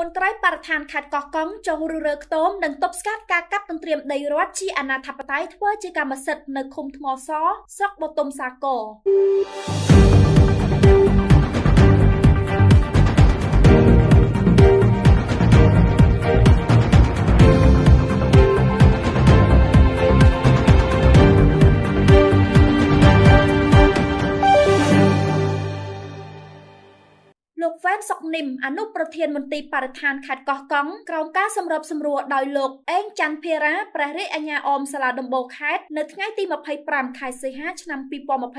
មន្ត្រីបរិស្ថានខេត្តកោះកុងចុះរើរើខ្ទមនិងទប់ស្កាត់ការកាប់ទន្ទ្រានដីរដ្ឋជាអនាធបត័យធ្វើជាកម្មសិទ្ធិនៅឃុំថ្មសស្រុកបតុមសាគរលោកវ៉ែនសុកនិមអនុប្រធានមន្ទីរបរិស្ថានខេត្តកោះកុងក្រោមការសម្របសម្រួលដោយលោកអេងច័ន្ទភារាព្រះរាជអាជ្ញាអមសាលាដំបូលខេត្តនៅថ្ងៃទី25ខែសីហាឆ្នាំ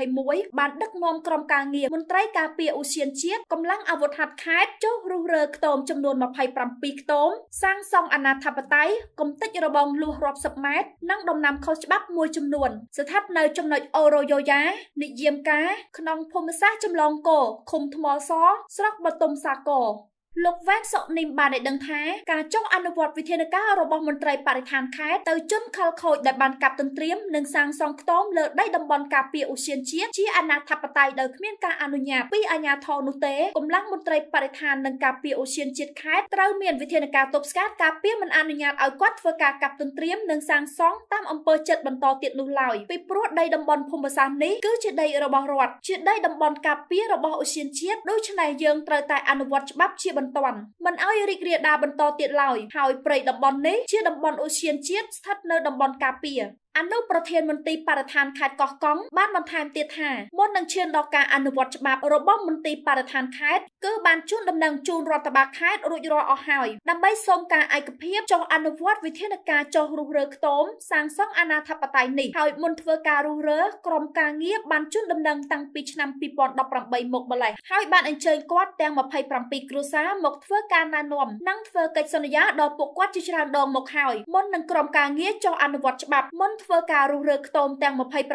2021បានដឹកនាំក្រុមការងារមន្ត្រីការពារអូសៀនជាតិកម្លាំងអាវុធហត្ថខេត្តចុះរុះរើខ្ទមចំនួន27ខ្ទមសាងសង់អាណាធិបតេយ្យគំតិចរបងលួសរាប់សិបម៉ែត្រនិងដំណាំខុសច្បាប់មួយចំនួនស្ថិតនៅចំណុចអូរ៉ូយ៉ូយ៉ានិយមការ ក្នុងភូមិសាស្ត្រចំឡងកោឃុំថ្មសស្រុក Sóc bật tùm xà cổ លោកវ៉ែនសុកនីមបានឲ្យដឹងថាការចុះអនុវត្តវិធានការរបស់មន្ត្រីបរិស្ថានខេត្តទៅជនខិលខូចដែលបានកាប់ទន្ទ្រាមនិងសាងសង់ខ្ទមលើដីតំបន់ការពារឧស្សាហជាតិជាអាណាធិបតេយ្យដោយគ្មានការអនុញ្ញាតពីអាជ្ញាធរនោះទេកម្លាំងមន្ត្រីបរិស្ថាននិងការពារឧស្សាហជាតិខេត្តត្រូវមានវិធានការទប់ស្កាត់ការពារមិនអនុញ្ញាតឲ្យគាត់ធ្វើការកាប់ទន្ទ្រាមនិងសាងសង់តាមអំពើចិត្តបន្តទៀតនោះឡើយពីព្រោះដីតំបន់ភូមិសាស្ត្រនេះគឺជាដីរបស់រដ្ឋជាដីតំបន់ការពាររបស់ឧស្សាហជាតិដូច្នេះយើងត្រូវតែអនុវត្តច្បាប់ជាបន្ទាន់មិនឲ្យរីករាលដាលបន្តទៀតឡើយហើយព្រៃតំបន់នេះជាតំបន់អូសៀនជាតិស្ថិតនៅតំបន់ការពារអនុប្រធានមន្ត្រីបរិស្ថានខេត្តកោះកុងបានបន្ថែមទៀតថាមុននឹងឈានដល់ការអនុវត្តច្បាប់របស់មន្ត្រីបរិស្ថានខេត្តគឺបានជូនដំណឹងជូនរដ្ឋបាលខេត្តរួចរាល់អស់ហើយដើម្បីសូមការឯកភាពចុះអនុវត្តវិធានការចុះរុះរើខ្ទមសាងសង់អាណាធិបតេយ្យនេះហើយមុនធ្វើការរុះរើក្រុមការងារបានជូនដំណឹងតាំងពីឆ្នាំ2018មកម្លេះហើយបានអញ្ជើញគាត់ទាំង27គ្រួសារមកធ្វើការណែនាំ និងធ្វើកិច្ចសន្យាដល់ពួកគាត់ជាច្រើនដងមកហើយមុននឹងក្រុមការងារចុះអនុវត្តច្បាប់មុនធ្វើការរុះរើខ្ទមទាំង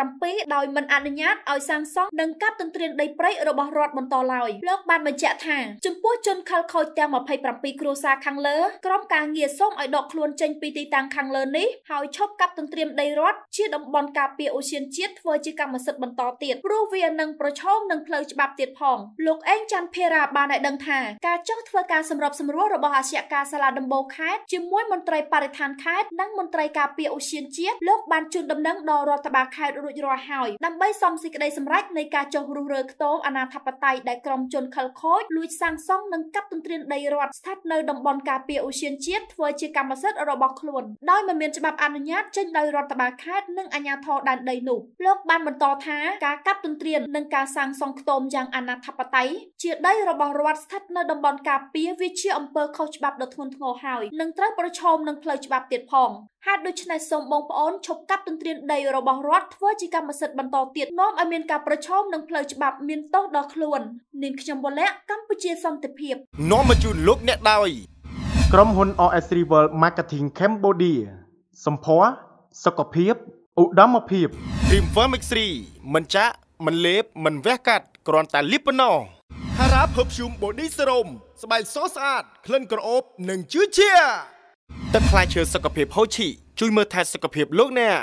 27ដោយមិនអនុញ្ញាតឲ្យសាងសង់និងកាប់ទន្ទ្រានដីព្រៃរបស់រដ្ឋបន្តឡើយលោកបានបញ្ជាក់ថាចំពោះជនខិលខូចទាំង27គ្រួសារខាងលើក្រុមការងារសូមឲ្យដកខ្លួនចេញពីទីតាំងខាងលើនេះហើយឈប់កាប់ទន្ទ្រានដីរដ្ឋជាតំបន់ការពារអូសៀនជាតិធ្វើជាកម្មសិទ្ធិបន្តទៀតព្រោះវានឹងប្រឈមនឹងផ្លូវច្បាប់ទៀតផងលោកអេងច័ន្ទភារាបានឲ្យដឹងថា ការចោះធ្វើការសម្របសម្រួលរបស់អាជ្ញាការសាលាដំបូងខេត្តជាមួយមន្ត្រីបរិស្ថានខេត្តនិងមន្ត្រីការពារអូសៀនជាតិលោកបានបានជូនដំណឹងដល់រដ្ឋបាលខេត្តរួចរាល់ហើយដើម្បីសំសេចក្តីសម្រេចនៃការចុះរុះរើខ្ទមអាណាធិបតេយ្យដែលក្រុមជនខិលខូចលួចសាងសង់និងកាប់ទន្ទ្រានដីរដ្ឋស្ថិតនៅតំបន់ការពារអូសៀនជាតិធ្វើជាកម្មសិទ្ធិរបស់ខ្លួនដោយមិនមានច្បាប់អនុញ្ញាតចេញដោយរដ្ឋបាលខេត្តនិងអាជ្ញាធរដែនដីនោះលោកបានបន្តថាការកាប់ទន្ទ្រាននិងការសាងសង់ខ្ទមយ៉ាងអនាធិបតេយ្យជាដីរបស់រដ្ឋស្ថិតនៅតំបន់ការពារវាជាអំពើខុសច្បាប់ដ៏ធ្ងន់ធ្ងរហើយនិងត្រូវប្រឈមនឹងផ្លូវច្បាប់ទៀតផងហេតុដូច្នេះសូមបងប្អូនឈប់កាប់ទន្ទ្រានដីរបស់រដ្ឋធ្វើជាកម្មសិទ្ធិបន្តទៀតនាំឲ្យមានការប្រឈមនឹងផ្លូវច្បាប់ មានទោសដល់ខ្លួននាងខ្ញុំវលៈកម្ពុជាសន្តិភាពនាំមកជូនលោកអ្នកដោយក្រុមហ៊ុន OS Rival Marketing Cambodia សម្ភារសុខភាពឧត្តមភាព Dreamworm X3 មិនចាក់មិនលេបមិនវះកាត់គ្រាន់តែលីបប៉ុណ្ណោះ Hara Perfume Body Serum ស្បែកសស្អាតក្លិនក្រអូបនិងជឿជាទឹកផ្លែឈើសុខភាពហូឈីជួយមើលថែសុខភាពលោកអ្នក